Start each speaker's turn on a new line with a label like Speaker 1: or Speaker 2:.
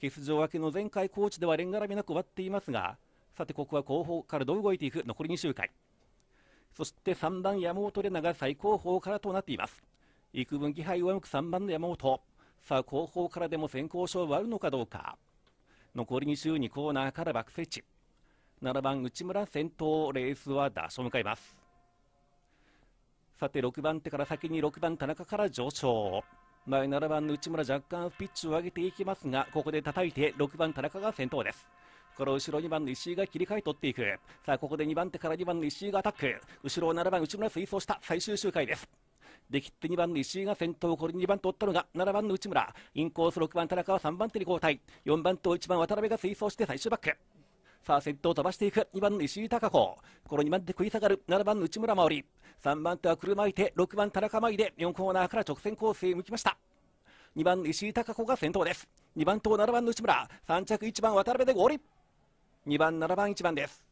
Speaker 1: 岐阜明けの前回コーチでは連絡みなく終わっていますがさてここは後方からどう動いていく残り2周回そして3番山本玲奈が最後方からとなっています幾分気配を向く3番の山本さあ後方からでも先行勝負はあるのかどうか残り2周2コーナーからバックスイッチ7番内村先頭レースは打者を迎えますさて6番手から先に6番田中から上昇前7番の内村若干ピッチを上げていきますがここで叩いて6番田中が先頭ですこの後ろ2番の石井が切り替え取っていくさあここで2番手から2番の石井がアタック後ろを7番内村追走した最終周回ですできって2番の石井が先頭これ2番取ったのが7番の内村インコース6番田中は3番手に交代4番と1番渡辺が追走して最終バックさあ先頭を飛ばしていく2番の石井貴子この2番手食い下がる7番の内村真織3番手は車いて6番田中舞で4コーナーから直線コースへ向きました2番石井貴子が先頭です2番と7番の内村3着1番渡辺で合流2番7番1番です